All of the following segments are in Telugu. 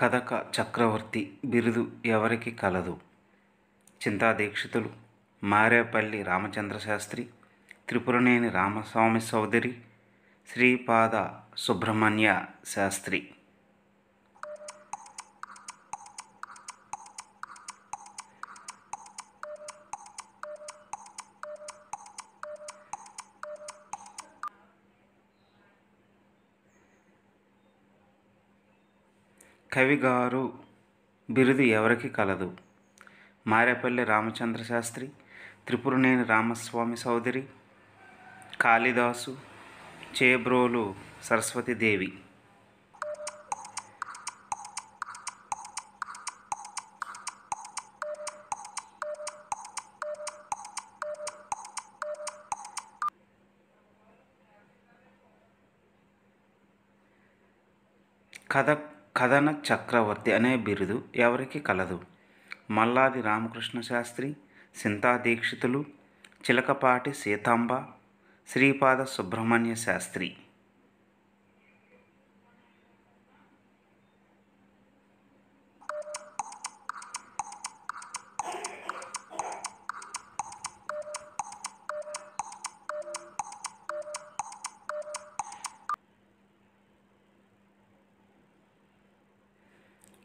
కథక చక్రవర్తి బిరుదు ఎవరికి కలదు చింతా దీక్షితులు మారేపల్లి రామచంద్ర శాస్త్రి త్రిపురనేని రామస్వామి చౌదరి శ్రీపాద సుబ్రహ్మణ్య శాస్త్రి కవిగారు బిరుదు ఎవరికి కలదు మారేపల్లి రామచంద్ర శాస్త్రి త్రిపురనేని రామస్వామి చౌదరి కాళిదాసు చేబ్రోలు సరస్వతీదేవి కథక్ కథన చక్రవర్తి అనే బిరుదు ఎవరికి కలదు మల్లాది రామకృష్ణ శాస్త్రి సింతా దీక్షితులు చిలకపాటి సీతాంబ శ్రీపాద సుబ్రహ్మణ్య శాస్త్రి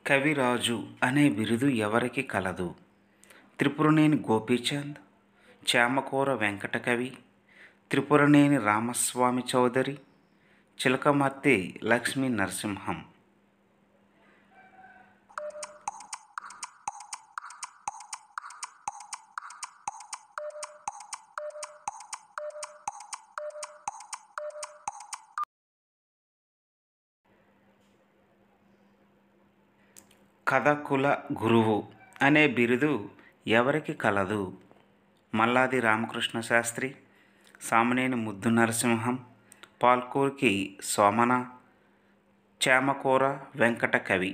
కవిరాజు అనే బిరుదు ఎవరికి కలదు త్రిపురనేని గోపీచంద్ చామకూర వెంకటకవి త్రిపురనేని రామస్వామి చౌదరి చిలకమర్తి లక్ష్మీ నరసింహం కథకుల గురువు అనే బిరుదు ఎవరికి కలదు మల్లాది రామకృష్ణ శాస్త్రి సామనేని ముద్దు నరసింహం పాల్కూరికి సోమన చేమకూర వెంకట కవి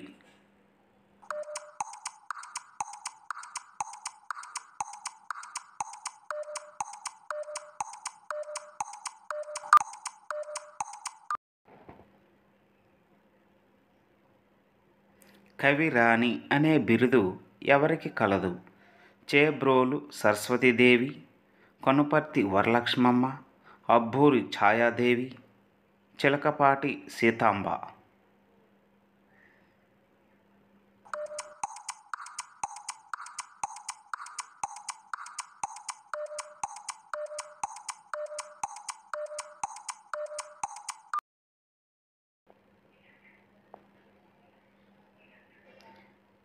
కవిరాణి అనే బిరుదు ఎవరికి కలదు చేబ్రోలు సరస్వతీదేవి కనుపర్తి వరలక్ష్మమ్మ అబ్బూరి ఛాయాదేవి చిలకపాటి సీతాంబ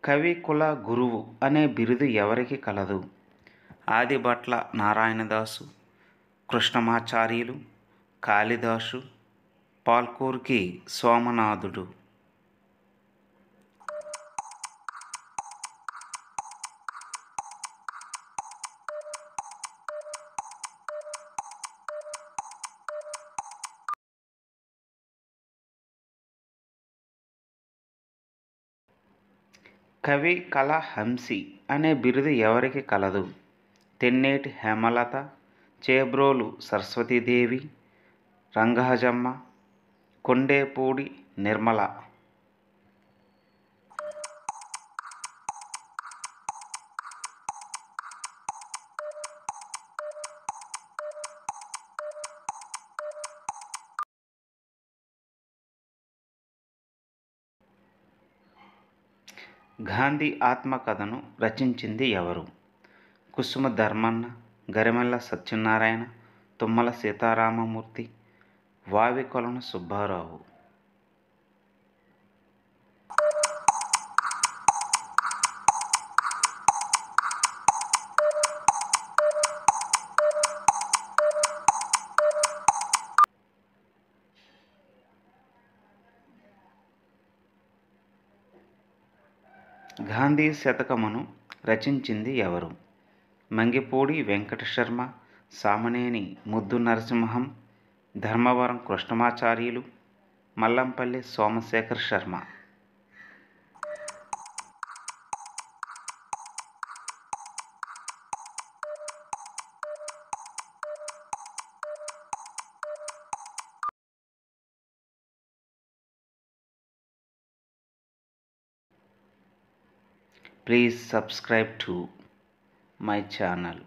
కవి కుల గురువు అనే బిరుదు ఎవరికి కలదు ఆదిభట్ల నారాయణదాసు కృష్ణమాచార్యులు కాళిదాసు పాల్కూర్కి సోమనాథుడు కవి హంసి అనే బిరుదు ఎవరికి కలదు తెన్నేటి హేమలత చేబ్రోలు సరస్వతీదేవి రంగాజమ్మ కొండేపూడి నిర్మల గాంధీ ఆత్మకథను రచించింది ఎవరు కుసుమ ధర్మన్న గరిమెల్ల సత్యనారాయణ తుమ్మల సీతారామమూర్తి వావికొలను సుబ్బారావు గాంధీ శతకమును రచించింది ఎవరు మంగిపూడి వెంకట శర్మ సామనేని ముద్దు Narasimham Dharmavaram Krishnamacharyulu Mallampalli Somashekar Sharma Please subscribe to my channel.